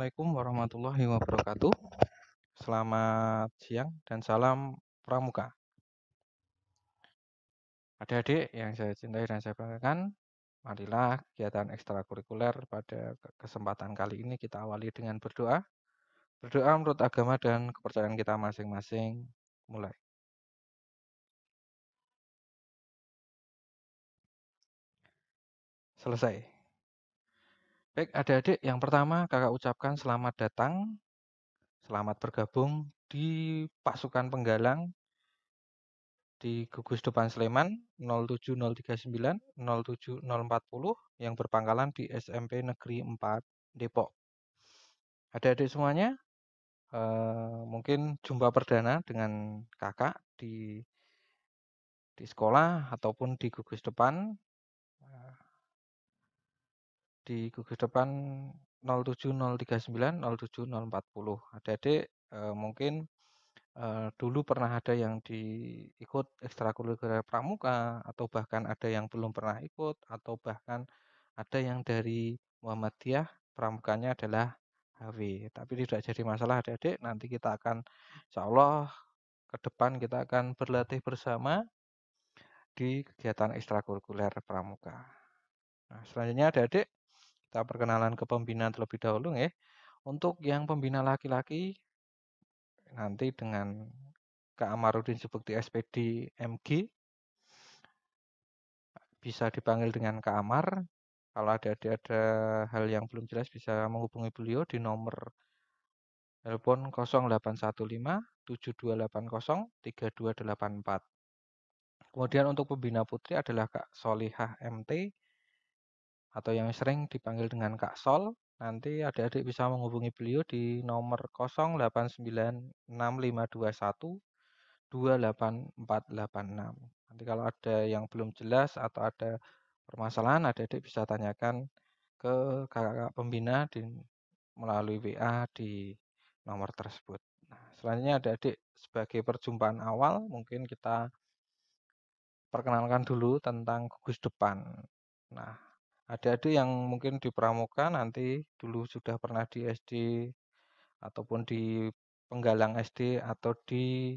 Assalamualaikum warahmatullahi wabarakatuh. Selamat siang dan salam pramuka. Adik-adik yang saya cintai dan saya banggakan, marilah kegiatan ekstrakurikuler pada kesempatan kali ini kita awali dengan berdoa. Berdoa menurut agama dan kepercayaan kita masing-masing. Mulai. Selesai. Baik, adik-adik, yang pertama kakak ucapkan selamat datang, selamat bergabung di Pasukan Penggalang di Gugus Depan Sleman 07039 07040 yang berpangkalan di SMP Negeri 4 Depok. Adik-adik semuanya, eh, mungkin jumpa perdana dengan kakak di di sekolah ataupun di gugus depan di gugus depan 07039 07040. Adik-adik eh, mungkin eh, dulu pernah ada yang diikut ekstrakurikuler pramuka atau bahkan ada yang belum pernah ikut atau bahkan ada yang dari Muhammadiyah pramukanya adalah HW. Tapi tidak jadi masalah adik-adik, nanti kita akan insya Allah ke depan kita akan berlatih bersama di kegiatan ekstrakurikuler pramuka. Nah, selanjutnya adik-adik kita perkenalan ke pembina terlebih dahulu ya. Untuk yang pembina laki-laki nanti dengan Kak Amarudin seperti SPD MG bisa dipanggil dengan Kak Amar. Kalau ada ada hal yang belum jelas bisa menghubungi beliau di nomor telepon 0815 7280 3284. Kemudian untuk pembina putri adalah Kak Solihah MT atau yang sering dipanggil dengan Kak Sol. Nanti adik-adik bisa menghubungi beliau di nomor 089652128486. Nanti kalau ada yang belum jelas atau ada permasalahan, adik-adik bisa tanyakan ke kakak-kakak pembina di melalui WA di nomor tersebut. Nah, selanjutnya adik-adik sebagai perjumpaan awal mungkin kita perkenalkan dulu tentang gugus depan. Nah, adik-adik yang mungkin di pramuka nanti dulu sudah pernah di SD ataupun di penggalang SD atau di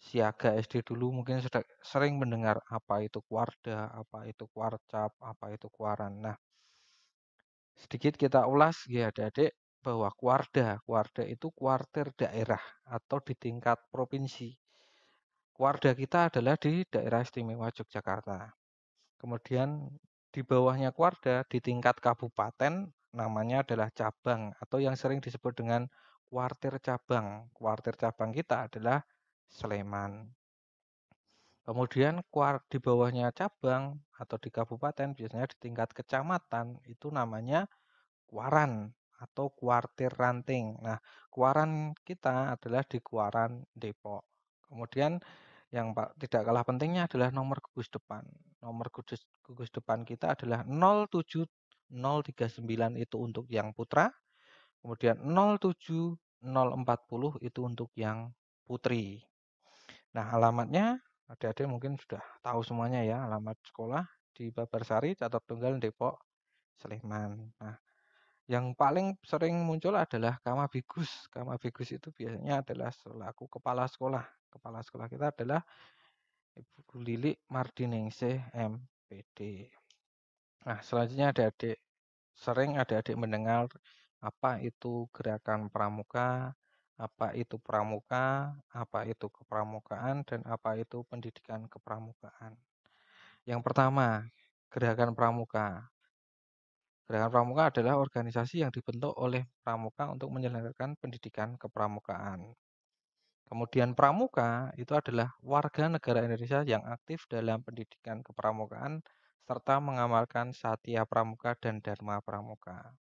siaga SD dulu mungkin sudah sering mendengar apa itu kuarda, apa itu kuarcap, apa itu kuaran. Nah, sedikit kita ulas ya adik-adik bahwa kuarda, kuarda itu kuartir daerah atau di tingkat provinsi. Kuarda kita adalah di daerah istimewa Yogyakarta. Kemudian di bawahnya Kuarda, di tingkat kabupaten namanya adalah cabang atau yang sering disebut dengan kuartir cabang. Kuartir cabang kita adalah Sleman. Kemudian kuar di bawahnya cabang atau di kabupaten biasanya di tingkat kecamatan itu namanya kuaran atau kuartir ranting. Nah, kuaran kita adalah di kuaran Depok. Kemudian yang tidak kalah pentingnya adalah nomor gugus depan. Nomor gugus, gugus depan kita adalah 07039 itu untuk yang putra, kemudian 07040 itu untuk yang putri. Nah, alamatnya adik-adik mungkin sudah tahu semuanya ya, alamat sekolah di Babarsari, Catur Tunggal, Depok, Sleman. Nah, yang paling sering muncul adalah kama bigus. Kama bigus itu biasanya adalah selaku kepala sekolah. Kepala sekolah kita adalah Ibu Lili Mardinengse MPD. Nah, selanjutnya ada adik sering ada adik mendengar apa itu gerakan pramuka, apa itu pramuka, apa itu kepramukaan dan apa itu pendidikan kepramukaan. Yang pertama, gerakan pramuka. Gerakan Pramuka adalah organisasi yang dibentuk oleh pramuka untuk menyelenggarakan pendidikan kepramukaan. Kemudian pramuka itu adalah warga negara Indonesia yang aktif dalam pendidikan kepramukaan serta mengamalkan satya pramuka dan dharma pramuka.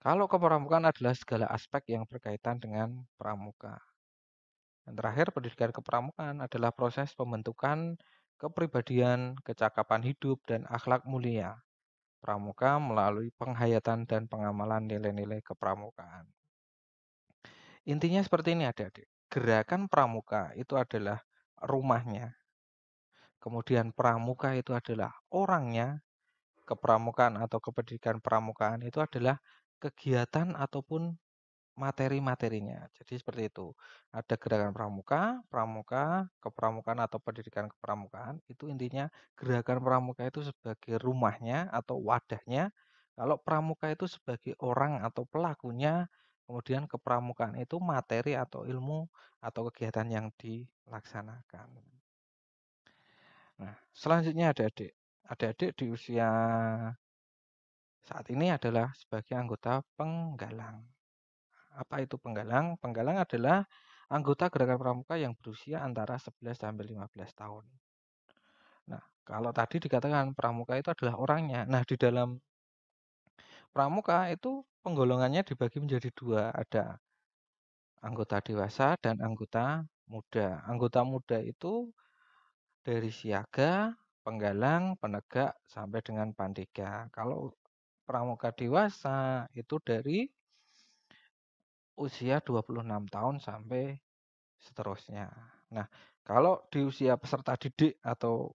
Kalau kepramukaan adalah segala aspek yang berkaitan dengan pramuka. Dan terakhir, pendidikan kepramukaan adalah proses pembentukan kepribadian, kecakapan hidup, dan akhlak mulia pramuka melalui penghayatan dan pengamalan nilai-nilai kepramukaan. Intinya seperti ini adik-adik. Gerakan pramuka itu adalah rumahnya. Kemudian pramuka itu adalah orangnya. Kepramukaan atau kependidikan pramukaan itu adalah kegiatan ataupun materi-materinya. Jadi seperti itu. Ada gerakan pramuka, pramuka, kepramukaan atau pendidikan kepramukaan. Itu intinya gerakan pramuka itu sebagai rumahnya atau wadahnya. Kalau pramuka itu sebagai orang atau pelakunya, kemudian kepramukaan itu materi atau ilmu atau kegiatan yang dilaksanakan. Nah, selanjutnya ada adik Ada adik di usia saat ini adalah sebagai anggota penggalang. Apa itu penggalang? Penggalang adalah anggota gerakan pramuka yang berusia antara 11 sampai 15 tahun. Nah, kalau tadi dikatakan pramuka itu adalah orangnya. Nah, di dalam pramuka itu penggolongannya dibagi menjadi dua. Ada anggota dewasa dan anggota muda. Anggota muda itu dari siaga, penggalang, penegak, sampai dengan pandega. Kalau pramuka dewasa itu dari usia 26 tahun sampai seterusnya. Nah, kalau di usia peserta didik atau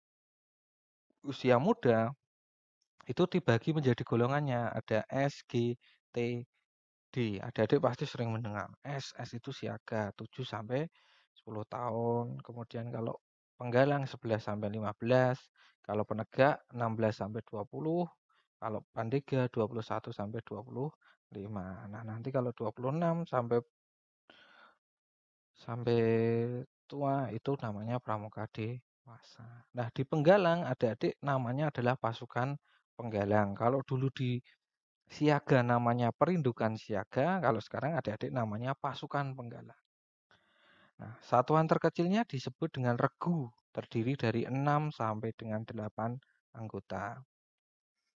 usia muda itu dibagi menjadi golongannya ada S, G, T, D. Ada adik pasti sering mendengar S, S itu siaga 7 sampai 10 tahun. Kemudian kalau penggalang 11 sampai 15, kalau penegak 16 sampai 20, kalau pandega 21 sampai 20. 5. Nah, nanti kalau 26 sampai sampai tua itu namanya pramuka dewasa. Nah, di Penggalang adik-adik namanya adalah pasukan Penggalang. Kalau dulu di siaga namanya perindukan siaga, kalau sekarang adik-adik namanya pasukan Penggalang. Nah, satuan terkecilnya disebut dengan regu, terdiri dari 6 sampai dengan 8 anggota.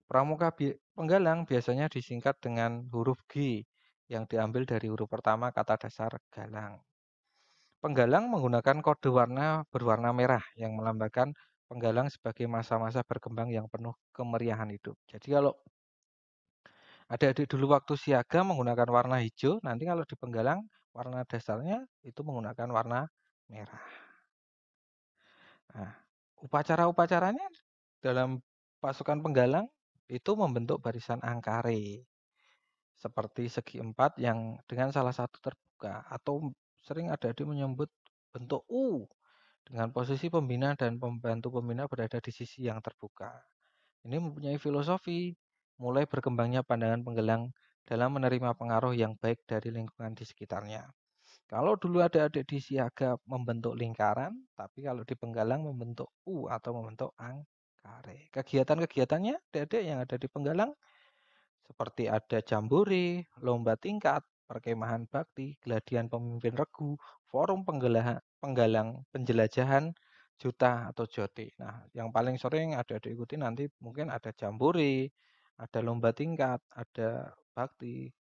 Pramuka bi penggalang biasanya disingkat dengan huruf G yang diambil dari huruf pertama kata dasar galang. Penggalang menggunakan kode warna berwarna merah yang melambangkan penggalang sebagai masa-masa berkembang yang penuh kemeriahan hidup. Jadi kalau ada adik dulu waktu siaga menggunakan warna hijau, nanti kalau di penggalang warna dasarnya itu menggunakan warna merah. Nah, upacara-upacaranya dalam pasukan penggalang itu membentuk barisan angkare seperti segi empat yang dengan salah satu terbuka atau sering ada di menyebut bentuk U dengan posisi pembina dan pembantu pembina berada di sisi yang terbuka. Ini mempunyai filosofi mulai berkembangnya pandangan penggelang dalam menerima pengaruh yang baik dari lingkungan di sekitarnya. Kalau dulu ada adik di siaga membentuk lingkaran, tapi kalau di penggalang membentuk U atau membentuk ang Kare. Kegiatan-kegiatannya adik-adik yang ada di Penggalang seperti ada jambore, lomba tingkat, perkemahan bakti, geladian pemimpin regu, forum penggelahan, penggalang penjelajahan, juta atau joti. Nah, yang paling sering ada adik ikuti nanti mungkin ada jambore, ada lomba tingkat, ada bakti,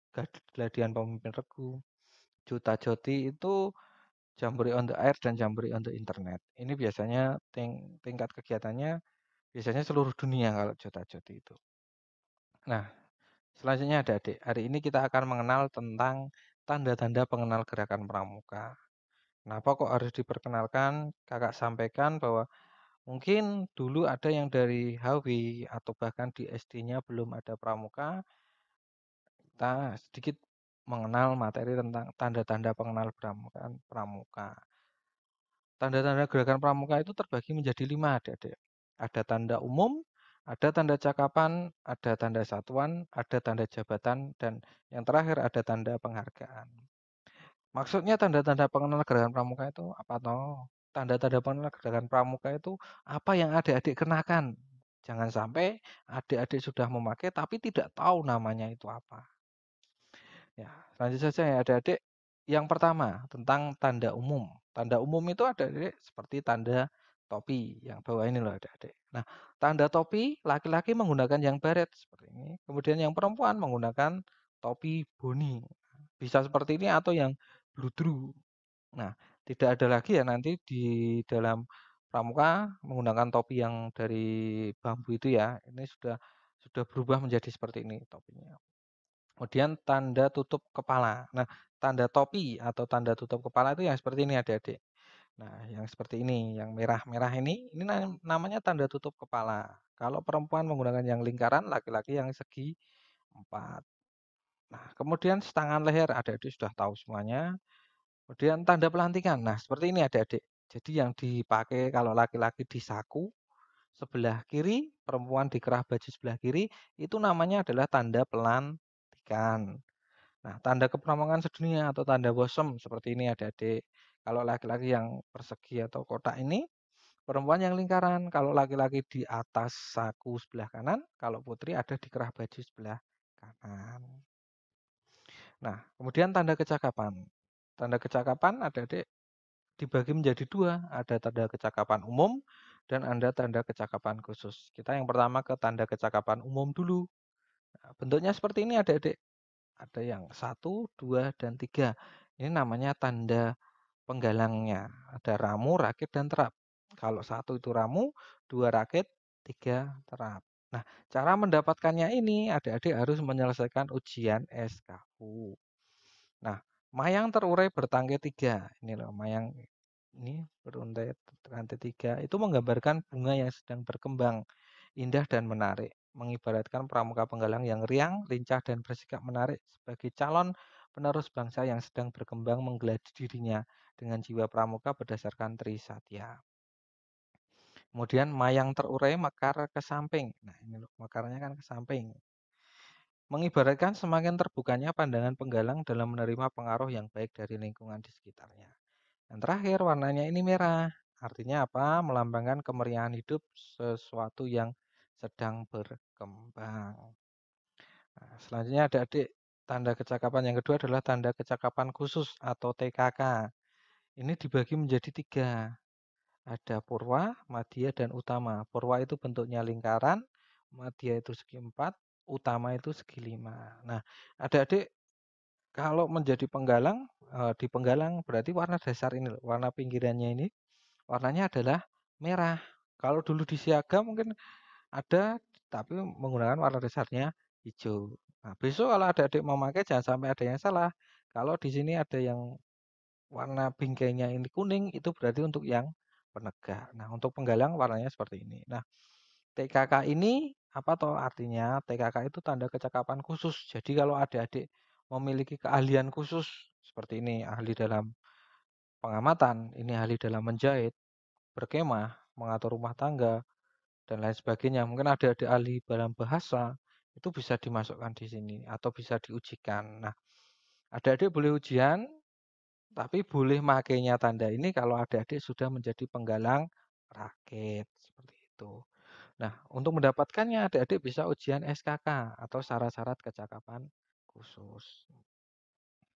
geladian pemimpin regu, juta joti itu jambore on the air dan jambore on the internet. Ini biasanya ting tingkat kegiatannya Biasanya seluruh dunia kalau jota-joti itu. Nah, selanjutnya ada adik. Hari ini kita akan mengenal tentang tanda-tanda pengenal gerakan pramuka. Kenapa kok harus diperkenalkan? Kakak sampaikan bahwa mungkin dulu ada yang dari HW atau bahkan di SD-nya belum ada pramuka. Kita sedikit mengenal materi tentang tanda-tanda pengenal pramuka. pramuka. Tanda-tanda gerakan pramuka itu terbagi menjadi lima, adik-adik. Ada tanda umum, ada tanda cakapan, ada tanda satuan, ada tanda jabatan, dan yang terakhir ada tanda penghargaan. Maksudnya tanda-tanda pengenal gerakan pramuka itu apa toh? Tanda-tanda pengenal gerakan pramuka itu apa yang adik-adik kenakan? Jangan sampai adik-adik sudah memakai tapi tidak tahu namanya itu apa. Ya, lanjut saja ya adik-adik. Yang pertama tentang tanda umum. Tanda umum itu ada seperti tanda topi yang bawah ini loh adik-adik. Nah, tanda topi laki-laki menggunakan yang baret seperti ini. Kemudian yang perempuan menggunakan topi boni. Bisa seperti ini atau yang bludru. Nah, tidak ada lagi ya nanti di dalam pramuka menggunakan topi yang dari bambu itu ya. Ini sudah sudah berubah menjadi seperti ini topinya. Kemudian tanda tutup kepala. Nah, tanda topi atau tanda tutup kepala itu yang seperti ini adik-adik. Nah, yang seperti ini, yang merah-merah ini, ini namanya tanda tutup kepala. Kalau perempuan menggunakan yang lingkaran, laki-laki yang segi empat. Nah, kemudian setangan leher, adik-adik sudah tahu semuanya. Kemudian tanda pelantikan. Nah, seperti ini adik-adik. Jadi yang dipakai kalau laki-laki di saku sebelah kiri, perempuan di kerah baju sebelah kiri, itu namanya adalah tanda pelantikan. Nah, tanda kepramukaan sedunia atau tanda bosom seperti ini adik-adik. Kalau laki-laki yang persegi atau kotak ini, perempuan yang lingkaran. Kalau laki-laki di atas saku sebelah kanan, kalau putri ada di kerah baju sebelah kanan. Nah, kemudian tanda kecakapan. Tanda kecakapan ada adik dibagi menjadi dua. Ada tanda kecakapan umum dan ada tanda kecakapan khusus. Kita yang pertama ke tanda kecakapan umum dulu. Nah, bentuknya seperti ini adik-adik. Ada yang satu, dua, dan tiga. Ini namanya tanda penggalangnya. Ada ramu, rakit, dan terap. Kalau satu itu ramu, dua rakit, tiga terap. Nah, cara mendapatkannya ini adik-adik harus menyelesaikan ujian SKU. Nah, mayang terurai bertangkai tiga. Ini loh, mayang ini beruntai rantai tiga. Itu menggambarkan bunga yang sedang berkembang, indah dan menarik. Mengibaratkan pramuka penggalang yang riang, lincah, dan bersikap menarik sebagai calon penerus bangsa yang sedang berkembang menggeladi dirinya dengan jiwa pramuka berdasarkan Trisatya. Kemudian mayang terurai makar ke samping. Nah, ini loh, makarnya kan ke samping. Mengibaratkan semakin terbukanya pandangan penggalang dalam menerima pengaruh yang baik dari lingkungan di sekitarnya. Dan terakhir warnanya ini merah. Artinya apa? Melambangkan kemeriahan hidup sesuatu yang sedang berkembang. Nah, selanjutnya ada adik Tanda kecakapan yang kedua adalah tanda kecakapan khusus atau TKK. Ini dibagi menjadi tiga. Ada purwa, madya, dan utama. Purwa itu bentuknya lingkaran, madya itu segi empat, utama itu segi lima. Nah, adik-adik kalau menjadi penggalang, eh, di penggalang berarti warna dasar ini, warna pinggirannya ini, warnanya adalah merah. Kalau dulu di siaga mungkin ada, tapi menggunakan warna dasarnya hijau. Nah, besok kalau ada adik mau pakai jangan sampai ada yang salah. Kalau di sini ada yang warna bingkainya ini kuning, itu berarti untuk yang penegak. Nah, untuk penggalang warnanya seperti ini. Nah, TKK ini apa toh artinya? TKK itu tanda kecakapan khusus. Jadi kalau ada adik memiliki keahlian khusus seperti ini, ahli dalam pengamatan, ini ahli dalam menjahit, berkemah, mengatur rumah tangga, dan lain sebagainya. Mungkin ada adik ahli dalam bahasa, itu bisa dimasukkan di sini atau bisa diujikan. Nah, adik-adik boleh ujian, tapi boleh makainya tanda ini kalau adik-adik sudah menjadi penggalang rakit seperti itu. Nah, untuk mendapatkannya adik-adik bisa ujian SKK atau syarat-syarat kecakapan khusus.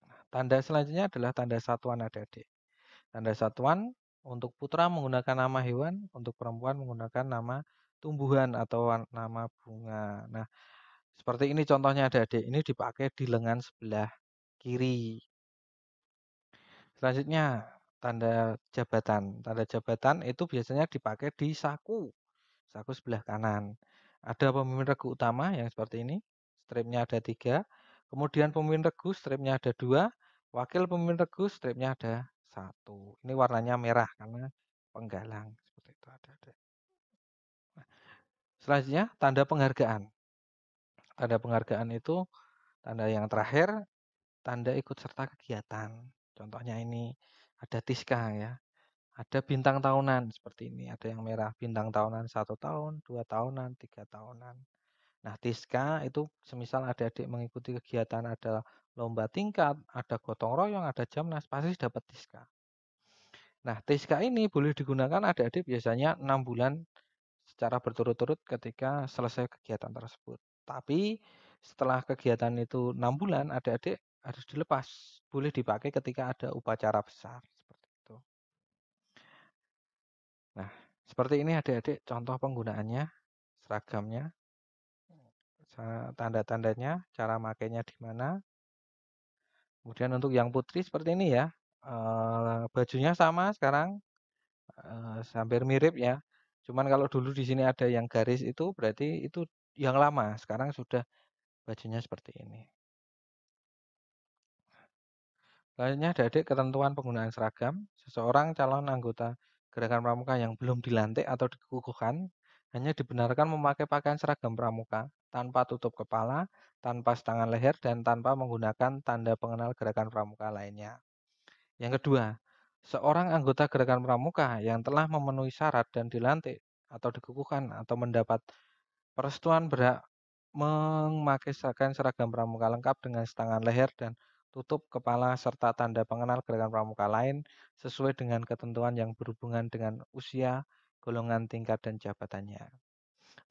Nah, tanda selanjutnya adalah tanda satuan adik-adik. Tanda satuan untuk putra menggunakan nama hewan, untuk perempuan menggunakan nama tumbuhan atau nama bunga. Nah, seperti ini contohnya ada adik ini dipakai di lengan sebelah kiri. Selanjutnya, tanda jabatan. Tanda jabatan itu biasanya dipakai di saku, saku sebelah kanan. Ada pemimpin regu utama yang seperti ini, stripnya ada tiga. Kemudian pemimpin regu, stripnya ada dua. Wakil pemimpin regu, stripnya ada satu. Ini warnanya merah karena penggalang. Seperti itu ada. ada. Nah, selanjutnya, tanda penghargaan. Tanda penghargaan itu tanda yang terakhir, tanda ikut serta kegiatan. Contohnya ini ada Tiska ya. Ada bintang tahunan seperti ini. Ada yang merah bintang tahunan satu tahun, dua tahunan, tiga tahunan. Nah, Tiska itu semisal ada adik mengikuti kegiatan ada lomba tingkat, ada gotong royong, ada jamnas, pasti dapat Tiska. Nah, tiska ini boleh digunakan adik-adik biasanya enam bulan secara berturut-turut ketika selesai kegiatan tersebut. Tapi setelah kegiatan itu 6 bulan, adik-adik harus dilepas. Boleh dipakai ketika ada upacara besar seperti itu. Nah, seperti ini adik-adik contoh penggunaannya, seragamnya, tanda-tandanya, cara makainya di mana. Kemudian untuk yang putri seperti ini ya, eh, bajunya sama sekarang eh, hampir mirip ya. Cuman kalau dulu di sini ada yang garis itu berarti itu yang lama, sekarang sudah bajunya seperti ini. Lainnya adik-adik ketentuan penggunaan seragam. Seseorang calon anggota gerakan pramuka yang belum dilantik atau dikukuhkan hanya dibenarkan memakai pakaian seragam pramuka tanpa tutup kepala, tanpa setangan leher, dan tanpa menggunakan tanda pengenal gerakan pramuka lainnya. Yang kedua, seorang anggota gerakan pramuka yang telah memenuhi syarat dan dilantik atau dikukuhkan atau mendapat Perestuan berhak memakai seragam seragam pramuka lengkap dengan setangan leher dan tutup kepala serta tanda pengenal gerakan pramuka lain sesuai dengan ketentuan yang berhubungan dengan usia, golongan tingkat, dan jabatannya.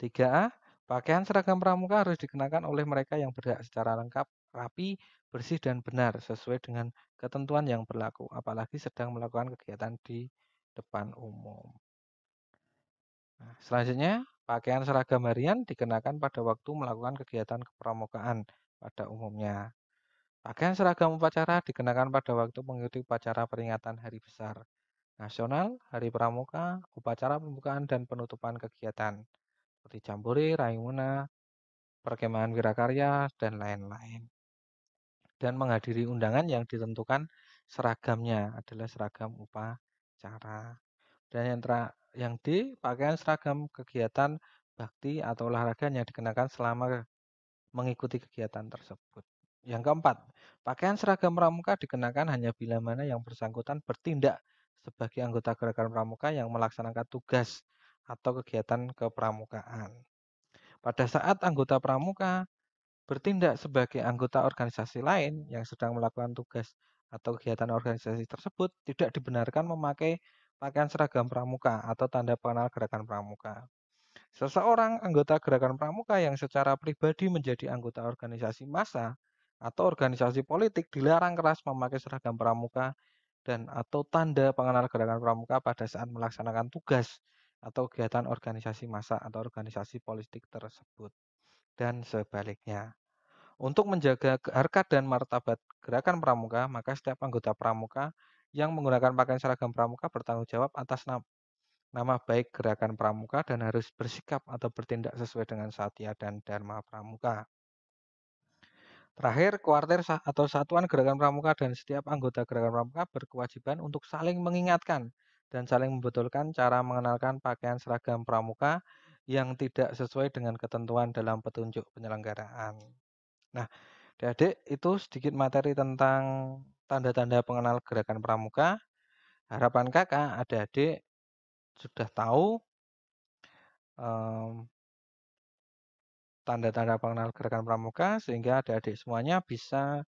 3A. Pakaian seragam pramuka harus dikenakan oleh mereka yang berhak secara lengkap, rapi, bersih, dan benar sesuai dengan ketentuan yang berlaku, apalagi sedang melakukan kegiatan di depan umum. Nah, selanjutnya, Pakaian seragam harian dikenakan pada waktu melakukan kegiatan kepramukaan pada umumnya. Pakaian seragam upacara dikenakan pada waktu mengikuti upacara peringatan Hari Besar Nasional, Hari Pramuka, upacara pembukaan dan penutupan kegiatan seperti jambore, raimuna, perkemahan wirakarya, dan lain-lain. Dan menghadiri undangan yang ditentukan seragamnya adalah seragam upacara. Dan yang, ter yang D, pakaian seragam kegiatan bakti atau olahraga yang dikenakan selama mengikuti kegiatan tersebut. Yang keempat, pakaian seragam pramuka dikenakan hanya bila mana yang bersangkutan bertindak sebagai anggota gerakan pramuka yang melaksanakan tugas atau kegiatan kepramukaan. Pada saat anggota pramuka bertindak sebagai anggota organisasi lain yang sedang melakukan tugas atau kegiatan organisasi tersebut, tidak dibenarkan memakai pakaian seragam pramuka atau tanda pengenal gerakan pramuka. Seseorang anggota gerakan pramuka yang secara pribadi menjadi anggota organisasi massa atau organisasi politik dilarang keras memakai seragam pramuka dan atau tanda pengenal gerakan pramuka pada saat melaksanakan tugas atau kegiatan organisasi massa atau organisasi politik tersebut dan sebaliknya. Untuk menjaga harkat dan martabat gerakan pramuka, maka setiap anggota pramuka yang menggunakan pakaian seragam pramuka bertanggung jawab atas nama, nama baik gerakan pramuka dan harus bersikap atau bertindak sesuai dengan satya dan dharma pramuka. Terakhir, kuartir atau satuan gerakan pramuka dan setiap anggota gerakan pramuka berkewajiban untuk saling mengingatkan dan saling membetulkan cara mengenalkan pakaian seragam pramuka yang tidak sesuai dengan ketentuan dalam petunjuk penyelenggaraan. Nah, adik-adik itu sedikit materi tentang tanda-tanda pengenal gerakan pramuka. Harapan kakak adik-adik sudah tahu mmm, tanda-tanda um, pengenal gerakan pramuka sehingga adik-adik semuanya bisa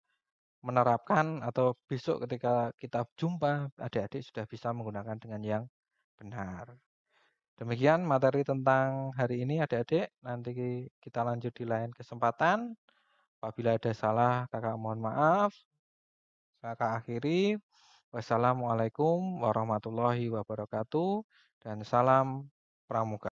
menerapkan atau besok ketika kita jumpa adik-adik sudah bisa menggunakan dengan yang benar. Demikian materi tentang hari ini adik-adik. Nanti kita lanjut di lain kesempatan. Apabila ada salah, kakak mohon maaf. Kakak akhiri, wassalamualaikum warahmatullahi wabarakatuh dan salam pramuka.